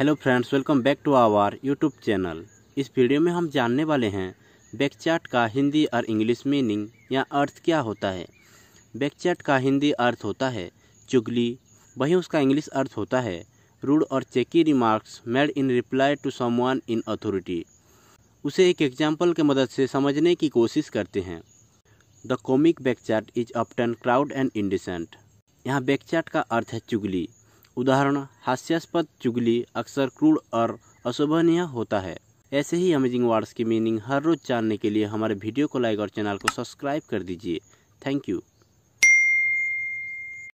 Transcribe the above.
hello friends welcome back to our YouTube channel इस video में हम जानने वाले हैं बैकचैट का हिंदी और इंग्लिश मीनिंग या अर्थ क्या होता है बैकचैट का हिंदी अर्थ होता है चुगली वहीं उसका इंग्लिश अर्थ होता है रूड और cheeky remarks made in reply to someone in authority उसे एक एग्जाम्पल के मदद से समझने की कोशिश करते हैं the comic backchat is often crude and indecent यहाँ बैकचैट का अर्थ है चुगली उदाहरण हास्यास्पद चुगली अक्सर क्रूर और अशोभनीय होता है ऐसे ही अमेजिंग वर्ड्स की मीनिंग हर रोज जानने के लिए हमारे वीडियो को लाइक और चैनल को सब्सक्राइब कर दीजिए थैंक यू